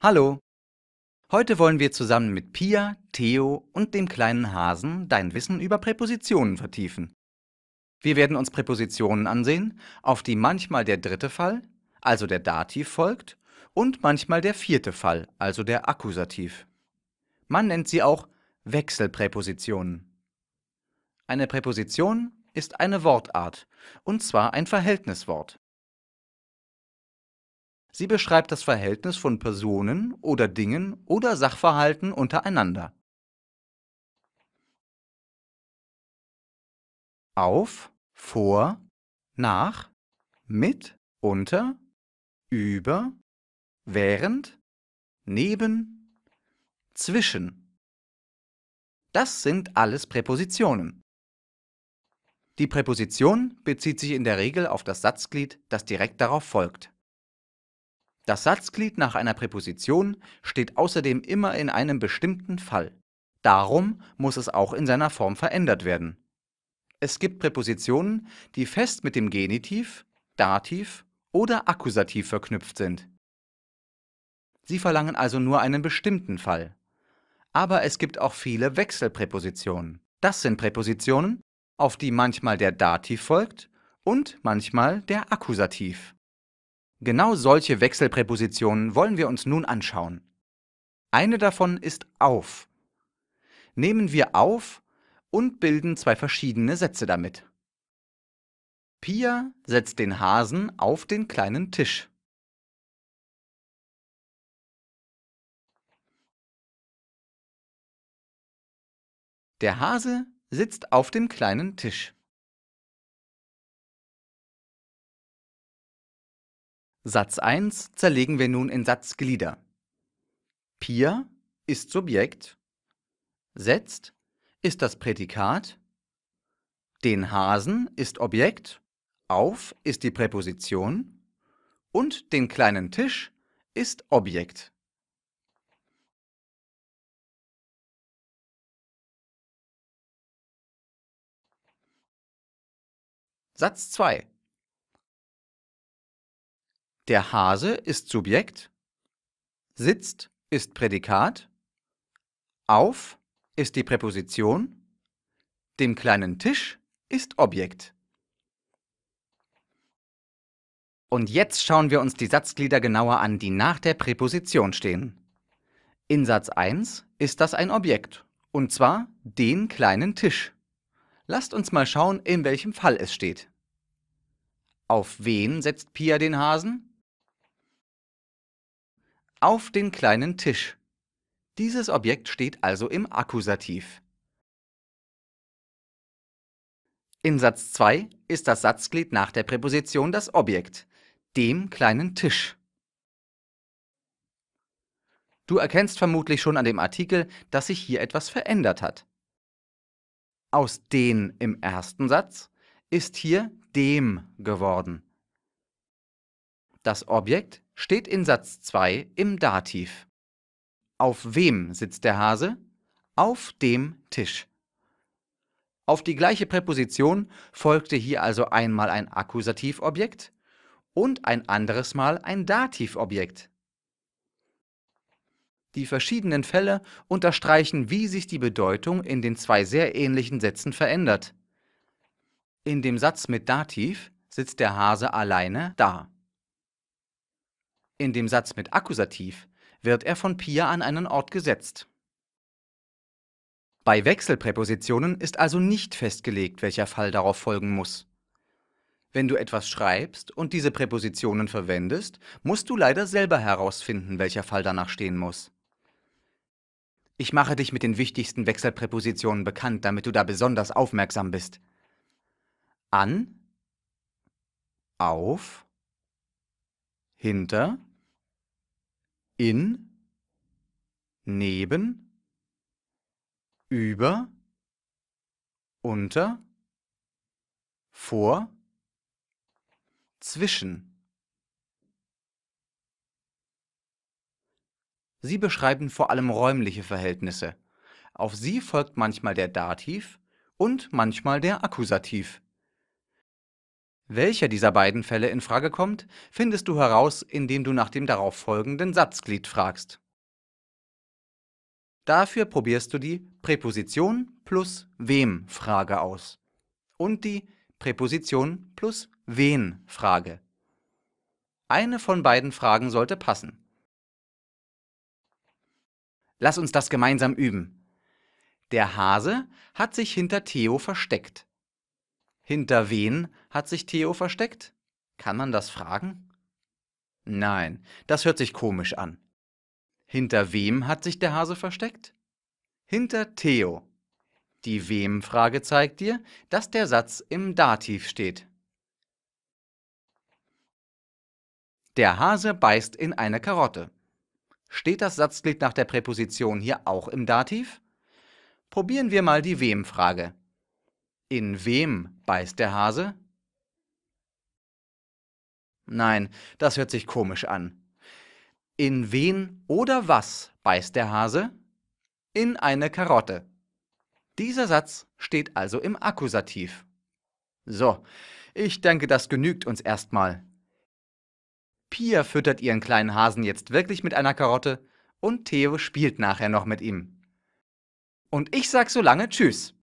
Hallo! Heute wollen wir zusammen mit Pia, Theo und dem kleinen Hasen dein Wissen über Präpositionen vertiefen. Wir werden uns Präpositionen ansehen, auf die manchmal der dritte Fall, also der Dativ, folgt und manchmal der vierte Fall, also der Akkusativ. Man nennt sie auch Wechselpräpositionen. Eine Präposition ist eine Wortart, und zwar ein Verhältniswort. Sie beschreibt das Verhältnis von Personen oder Dingen oder Sachverhalten untereinander. Auf, vor, nach, mit, unter, über, während, neben, zwischen. Das sind alles Präpositionen. Die Präposition bezieht sich in der Regel auf das Satzglied, das direkt darauf folgt. Das Satzglied nach einer Präposition steht außerdem immer in einem bestimmten Fall. Darum muss es auch in seiner Form verändert werden. Es gibt Präpositionen, die fest mit dem Genitiv, Dativ oder Akkusativ verknüpft sind. Sie verlangen also nur einen bestimmten Fall. Aber es gibt auch viele Wechselpräpositionen. Das sind Präpositionen, auf die manchmal der Dativ folgt und manchmal der Akkusativ. Genau solche Wechselpräpositionen wollen wir uns nun anschauen. Eine davon ist auf. Nehmen wir auf und bilden zwei verschiedene Sätze damit. Pia setzt den Hasen auf den kleinen Tisch. Der Hase sitzt auf dem kleinen Tisch. Satz 1 zerlegen wir nun in Satzglieder. Pia ist Subjekt, setzt ist das Prädikat, den Hasen ist Objekt, auf ist die Präposition und den kleinen Tisch ist Objekt. Satz 2 der Hase ist Subjekt, sitzt ist Prädikat, auf ist die Präposition, dem kleinen Tisch ist Objekt. Und jetzt schauen wir uns die Satzglieder genauer an, die nach der Präposition stehen. In Satz 1 ist das ein Objekt, und zwar den kleinen Tisch. Lasst uns mal schauen, in welchem Fall es steht. Auf wen setzt Pia den Hasen? auf den kleinen Tisch. Dieses Objekt steht also im Akkusativ. In Satz 2 ist das Satzglied nach der Präposition das Objekt, dem kleinen Tisch. Du erkennst vermutlich schon an dem Artikel, dass sich hier etwas verändert hat. Aus den im ersten Satz ist hier dem geworden. Das Objekt steht in Satz 2 im Dativ. Auf wem sitzt der Hase? Auf dem Tisch. Auf die gleiche Präposition folgte hier also einmal ein Akkusativobjekt und ein anderes Mal ein Dativobjekt. Die verschiedenen Fälle unterstreichen, wie sich die Bedeutung in den zwei sehr ähnlichen Sätzen verändert. In dem Satz mit Dativ sitzt der Hase alleine da. In dem Satz mit Akkusativ wird er von Pia an einen Ort gesetzt. Bei Wechselpräpositionen ist also nicht festgelegt, welcher Fall darauf folgen muss. Wenn du etwas schreibst und diese Präpositionen verwendest, musst du leider selber herausfinden, welcher Fall danach stehen muss. Ich mache dich mit den wichtigsten Wechselpräpositionen bekannt, damit du da besonders aufmerksam bist. An, auf, hinter, in, neben, über, unter, vor, zwischen. Sie beschreiben vor allem räumliche Verhältnisse. Auf sie folgt manchmal der Dativ und manchmal der Akkusativ welcher dieser beiden Fälle in Frage kommt, findest du heraus, indem du nach dem darauffolgenden Satzglied fragst. Dafür probierst du die Präposition plus wem-Frage aus und die Präposition plus wen-Frage. Eine von beiden Fragen sollte passen. Lass uns das gemeinsam üben. Der Hase hat sich hinter Theo versteckt. Hinter wen hat sich Theo versteckt? Kann man das fragen? Nein, das hört sich komisch an. Hinter wem hat sich der Hase versteckt? Hinter Theo. Die Wem-Frage zeigt dir, dass der Satz im Dativ steht. Der Hase beißt in eine Karotte. Steht das Satzglied nach der Präposition hier auch im Dativ? Probieren wir mal die Wem-Frage. In wem beißt der Hase? Nein, das hört sich komisch an. In wen oder was beißt der Hase? In eine Karotte. Dieser Satz steht also im Akkusativ. So, ich denke, das genügt uns erstmal. Pia füttert ihren kleinen Hasen jetzt wirklich mit einer Karotte und Theo spielt nachher noch mit ihm. Und ich sag so lange Tschüss.